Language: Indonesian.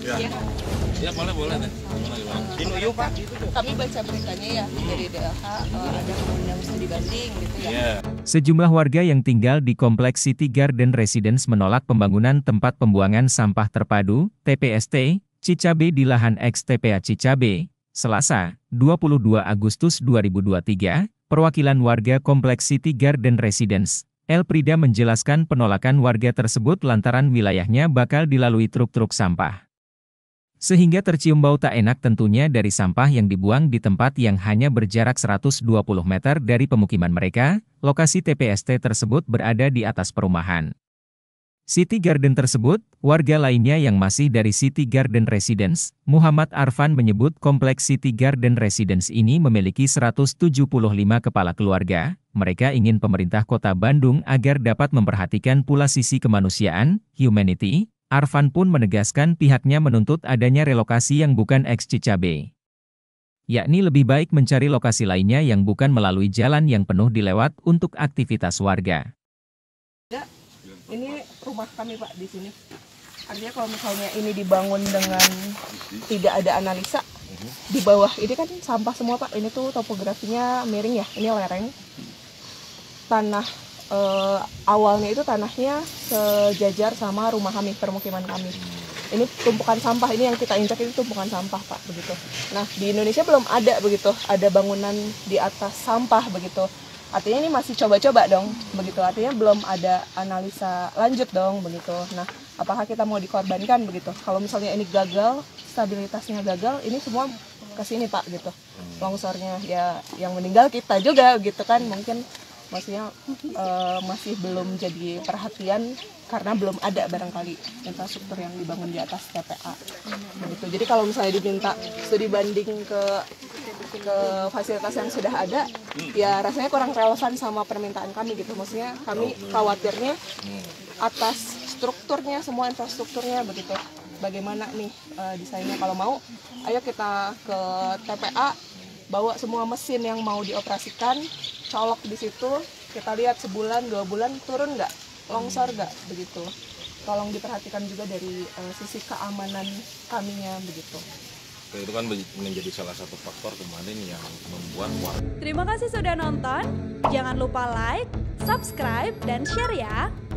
Ya. Ya, boleh boleh deh. Pak. Kami baca beritanya ya dari DLH eh, ada gitu ya. iya. Sejumlah warga yang tinggal di Kompleks City Garden Residence menolak pembangunan tempat pembuangan sampah terpadu TPST Cicabe di lahan ex-TPA Cicabe. Selasa, 22 Agustus 2023, perwakilan warga Kompleks City Garden Residence El Prida menjelaskan penolakan warga tersebut lantaran wilayahnya bakal dilalui truk-truk sampah. Sehingga tercium bau tak enak tentunya dari sampah yang dibuang di tempat yang hanya berjarak 120 meter dari pemukiman mereka, lokasi TPST tersebut berada di atas perumahan. City Garden tersebut, warga lainnya yang masih dari City Garden Residence, Muhammad Arfan menyebut kompleks City Garden Residence ini memiliki 175 kepala keluarga. Mereka ingin pemerintah kota Bandung agar dapat memperhatikan pula sisi kemanusiaan, humanity. Arfan pun menegaskan pihaknya menuntut adanya relokasi yang bukan ex Cicabe. Yakni lebih baik mencari lokasi lainnya yang bukan melalui jalan yang penuh dilewat untuk aktivitas warga. Ini rumah kami Pak di sini. Artinya kalau misalnya ini dibangun dengan tidak ada analisa, di bawah ini kan sampah semua Pak. Ini tuh topografinya miring ya. Ini lereng. Tanah eh, awalnya itu tanahnya sejajar sama rumah kami, permukiman kami ini tumpukan sampah ini yang kita injak itu tumpukan sampah pak begitu nah di Indonesia belum ada begitu ada bangunan di atas sampah begitu artinya ini masih coba-coba dong begitu artinya belum ada analisa lanjut dong begitu nah apakah kita mau dikorbankan begitu kalau misalnya ini gagal stabilitasnya gagal ini semua ke sini pak gitu hmm. longsornya ya yang meninggal kita juga gitu kan mungkin maksudnya e, masih belum jadi perhatian karena belum ada barangkali infrastruktur yang dibangun di atas TPA hmm. begitu jadi kalau misalnya diminta studi banding ke ke fasilitas yang sudah ada hmm. ya rasanya kurang relevan sama permintaan kami gitu maksudnya kami oh, hmm. khawatirnya hmm. atas strukturnya semua infrastrukturnya begitu bagaimana nih uh, desainnya kalau mau ayo kita ke TPA bawa semua mesin yang mau dioperasikan colok di situ kita lihat sebulan dua bulan turun nggak longsor nggak begitu tolong diperhatikan juga dari uh, sisi keamanan kaminya begitu itu kan menjadi salah satu faktor kemarin yang membuat warga. Terima kasih sudah nonton. Jangan lupa like, subscribe, dan share ya.